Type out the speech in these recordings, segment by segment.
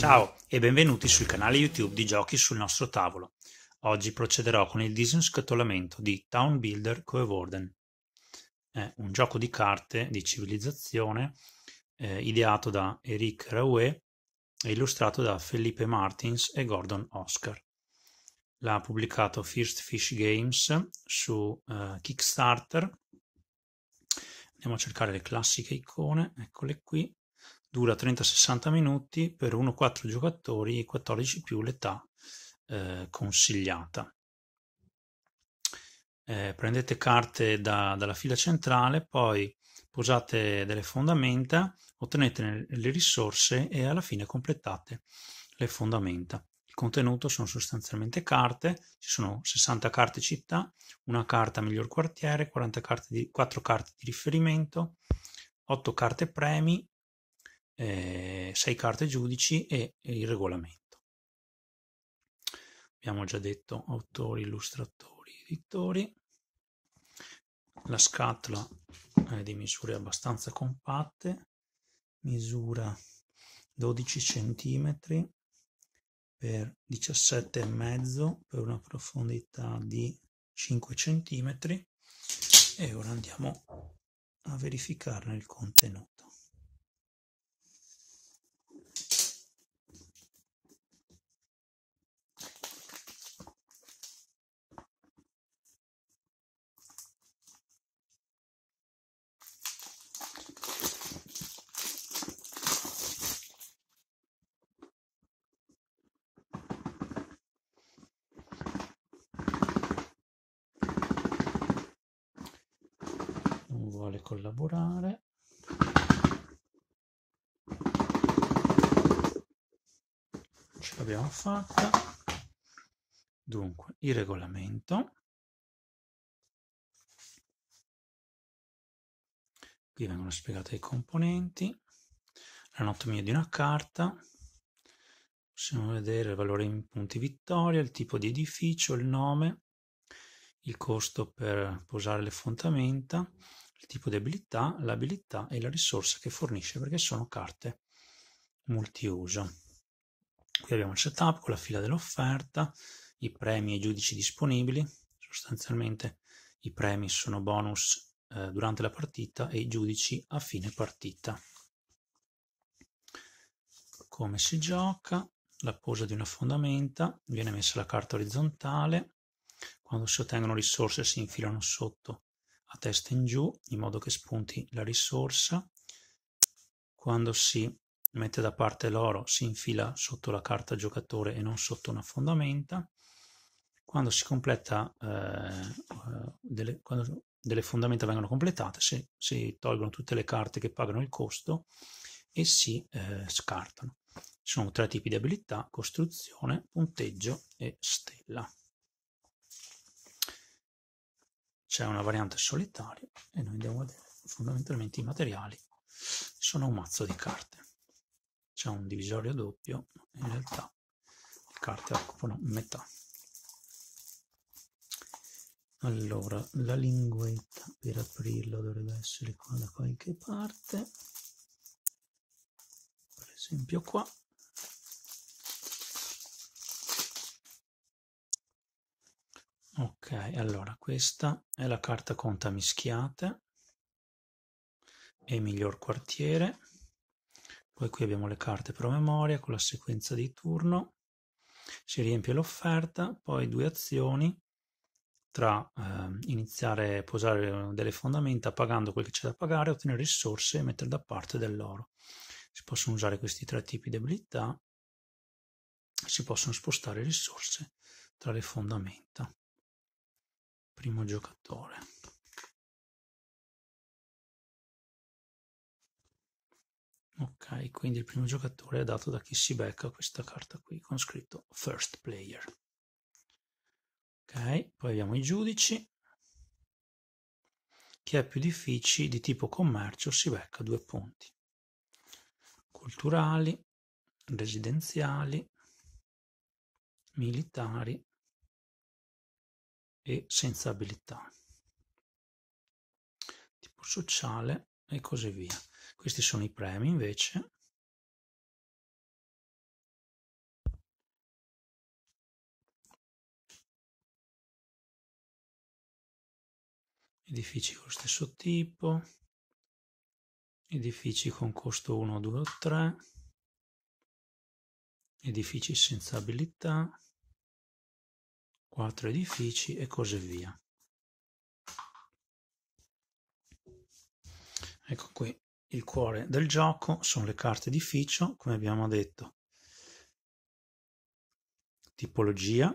Ciao e benvenuti sul canale YouTube di Giochi sul nostro tavolo. Oggi procederò con il disinscatolamento di Town Builder Coewarden. È un gioco di carte di civilizzazione eh, ideato da Eric Raouet e illustrato da Felipe Martins e Gordon Oscar. L'ha pubblicato First Fish Games su eh, Kickstarter. Andiamo a cercare le classiche icone, eccole qui dura 30-60 minuti per 1-4 giocatori, 14 più l'età eh, consigliata. Eh, prendete carte da, dalla fila centrale, poi posate delle fondamenta, ottenete le risorse e alla fine completate le fondamenta. Il contenuto sono sostanzialmente carte, ci sono 60 carte città, una carta miglior quartiere, 40 carte di, 4 carte di riferimento, 8 carte premi, eh, sei carte giudici e, e il regolamento. Abbiamo già detto autori, illustratori, editori. La scatola è di misure abbastanza compatte, misura 12 cm per 17,5 per una profondità di 5 cm e ora andiamo a verificarne il contenuto. vuole collaborare. Ce l'abbiamo fatta. Dunque, il regolamento. Qui vengono spiegate i componenti, l'anatomia di una carta, possiamo vedere il valore in punti vittoria, il tipo di edificio, il nome, il costo per posare le fondamenta, il tipo di abilità, l'abilità e la risorsa che fornisce perché sono carte multiuso. Qui abbiamo il setup con la fila dell'offerta, i premi e i giudici disponibili, sostanzialmente i premi sono bonus eh, durante la partita e i giudici a fine partita. Come si gioca? La posa di una fondamenta, viene messa la carta orizzontale, quando si ottengono risorse si infilano sotto a testa in giù in modo che spunti la risorsa. Quando si mette da parte l'oro si infila sotto la carta giocatore e non sotto una fondamenta. Quando, completa, eh, delle, quando delle, fondamenta vengono completate si, si, tolgono tutte le carte che pagano il costo e si eh, scartano. Ci sono tre tipi di abilità, costruzione, punteggio e stella. c'è una variante solitaria e noi andiamo a vedere fondamentalmente i materiali sono un mazzo di carte c'è un divisorio doppio in realtà le carte occupano metà allora la linguetta per aprirla dovrebbe essere qua da qualche parte per esempio qua Ok, allora questa è la carta conta mischiate e miglior quartiere. Poi qui abbiamo le carte promemoria con la sequenza di turno. Si riempie l'offerta, poi due azioni tra eh, iniziare a posare delle fondamenta pagando quel che c'è da pagare, ottenere risorse e mettere da parte dell'oro. Si possono usare questi tre tipi di abilità, si possono spostare risorse tra le fondamenta primo giocatore. Ok, quindi il primo giocatore è dato da chi si becca questa carta qui con scritto First Player. Ok, poi abbiamo i giudici. Chi è più difficile di tipo commercio si becca due punti. Culturali, residenziali, militari, e senza abilità, tipo sociale e così via. Questi sono i premi invece. Edifici con lo stesso tipo, edifici con costo 1, 2 o 3, edifici senza abilità, quattro edifici e così via. Ecco qui il cuore del gioco sono le carte edificio, come abbiamo detto, tipologia,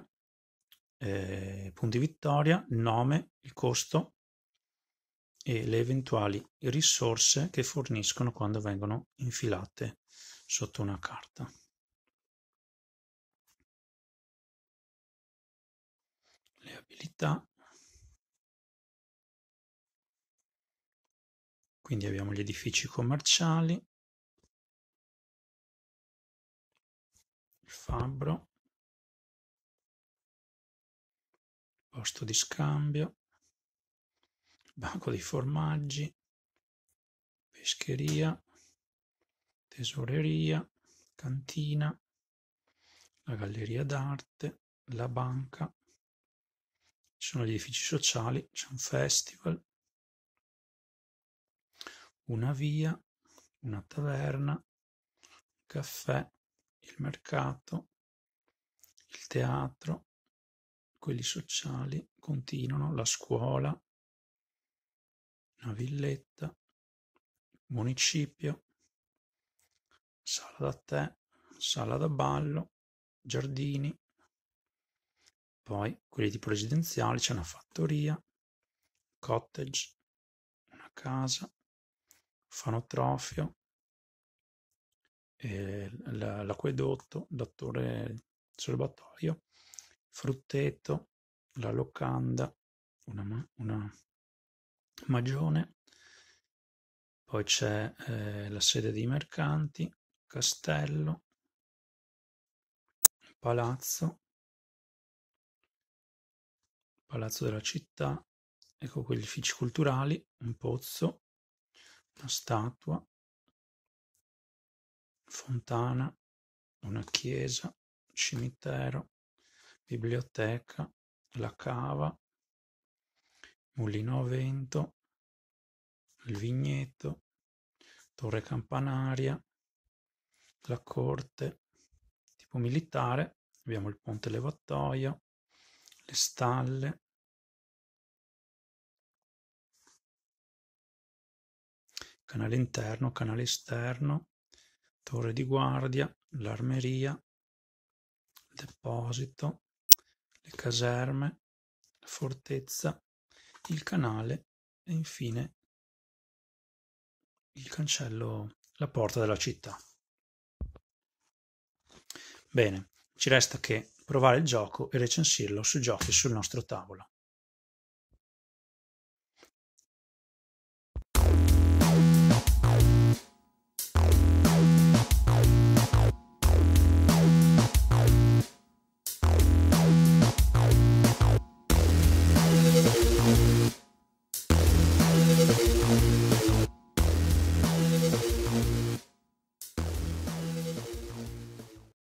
eh, punti vittoria, nome, il costo e le eventuali risorse che forniscono quando vengono infilate sotto una carta. abilità. Quindi abbiamo gli edifici commerciali, il fabbro, il posto di scambio, il banco dei formaggi, pescheria, tesoreria, cantina, la galleria d'arte, la banca, ci sono gli edifici sociali, c'è un festival, una via, una taverna, un caffè, il mercato, il teatro, quelli sociali continuano, la scuola, una villetta, il municipio, sala da tè, sala da ballo, giardini, poi quelli tipo residenziali, c'è una fattoria, cottage, una casa, fanotrofio, l'acquedotto, la l'attore serbatoio, frutteto, la locanda, una, una magione, poi c'è eh, la sede dei mercanti, castello, palazzo, palazzo della città, ecco quegli uffici culturali, un pozzo, una statua, fontana, una chiesa, cimitero, biblioteca, la cava, mulino a vento, il vigneto, torre campanaria, la corte, tipo militare, abbiamo il ponte levatoio, le stalle, Canale interno, canale esterno, torre di guardia, l'armeria, il deposito, le caserme, la fortezza, il canale e infine il cancello, la porta della città. Bene, ci resta che provare il gioco e recensirlo su giochi sul nostro tavolo.